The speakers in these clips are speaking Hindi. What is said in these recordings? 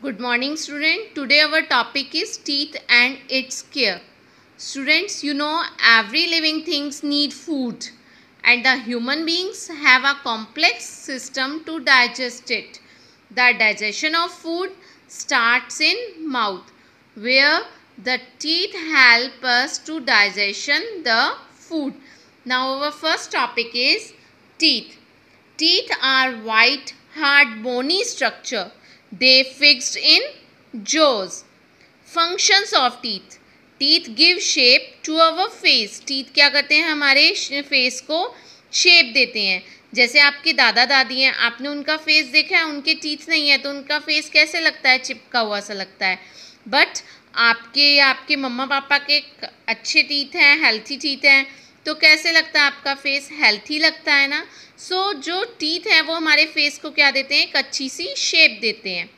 Good morning student. Today our topic is teeth and its care. Students, you know every living things need food and the human beings have a complex system to digest it. The digestion of food starts in mouth where the teeth help us to digestion the food. Now our first topic is teeth. Teeth are white hard bony structure They fixed in jaws. Functions of teeth. Teeth give shape to our face. Teeth क्या करते हैं हमारे face को shape देते हैं जैसे आपके दादा दादी हैं आपने उनका फेस देखा है उनके टीथ नहीं है तो उनका फेस कैसे लगता है चिपका हुआ सा लगता है बट आपके या आपके मम्मा पापा के अच्छे टीथ हैं हेल्थी टीथ हैं तो कैसे लगता है आपका फेस हेल्थी लगता है ना सो so, जो टीथ है वो हमारे फेस को क्या देते हैं एक अच्छी सी शेप देते हैं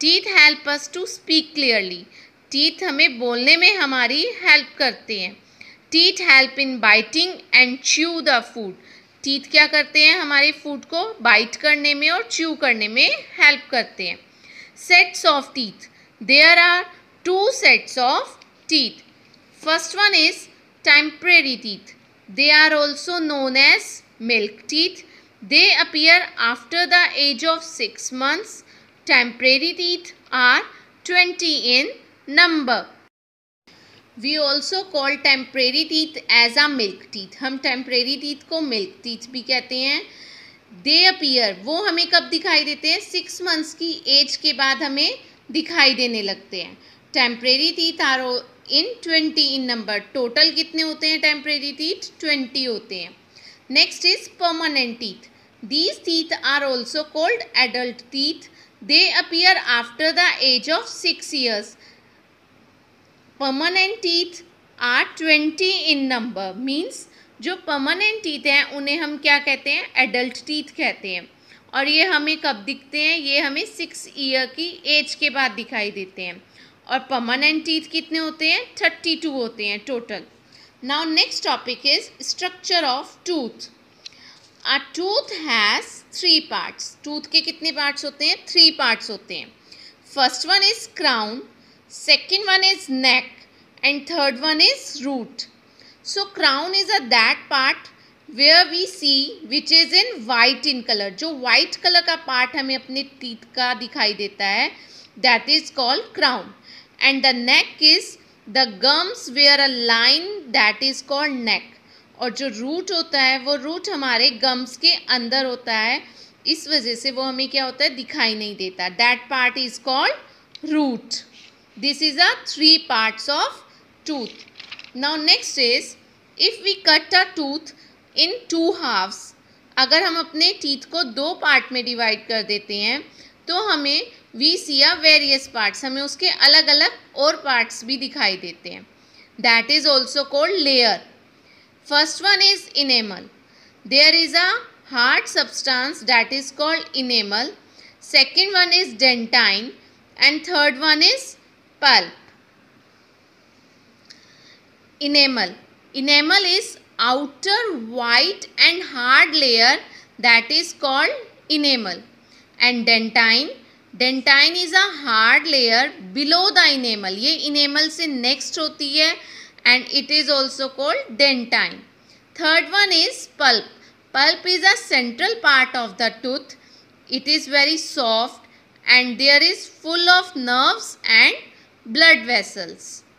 teeth help us to speak clearly teeth हमें बोलने में हमारी हेल्प करते हैं teeth help in biting and chew the food teeth क्या करते हैं हमारे फूड को बाइट करने में और च्यू करने में हेल्प करते हैं sets of teeth there are two sets of teeth first one is temporary teeth. They are also known as milk teeth. They appear after the age of 6 months. Temporary teeth are 20 in number. we also call temporary teeth as a milk teeth hum temporary teeth ko milk teeth bhi kehte hain they appear वो हमें कब दिखाई देते हैं सिक्स मंथ्स की एज के बाद हमें दिखाई देने लगते हैं temporary teeth are in twenty in number total कितने होते हैं टेम्परेरी टीथ ट्वेंटी होते हैं next is permanent teeth these teeth are also called adult teeth they appear after the age of six years permanent teeth are twenty in number means जो परमानेंट टीथ हैं उन्हें हम क्या कहते हैं एडल्ट टीथ कहते हैं और ये हमें कब दिखते हैं ये हमें सिक्स ईयर की एज के बाद दिखाई देते हैं और परमानेंट टीथ कितने होते हैं थर्टी टू होते हैं total now next topic is structure of tooth a tooth has three parts tooth के कितने पार्ट्स होते हैं थ्री पार्ट्स होते हैं first one is crown second one is neck and third one is root so crown is a that part where we see which is in white in colour जो वाइट कलर का पार्ट हमें अपने टीथ का दिखाई देता है that is called crown and the neck is the gums wear a line that is called neck और जो root होता है वो root हमारे gums के अंदर होता है इस वजह से वो हमें क्या होता है दिखाई नहीं देता that part is called root this is a three parts of tooth now next is if we cut a tooth in two halves अगर हम अपने teeth को दो part में divide कर देते हैं तो हमें we see are various parts हमें उसके अलग अलग और पार्ट्स भी दिखाई देते हैं that is also called layer first one is enamel there is a hard substance that is called enamel second one is dentine and third one is pulp enamel enamel is outer white and hard layer that is called enamel and dentine dentine is a hard layer below the enamel ये इनेमल से नेक्स्ट होती है and it is also called dentine third one is pulp pulp is a central part of the tooth it is very soft and there is full of nerves and blood vessels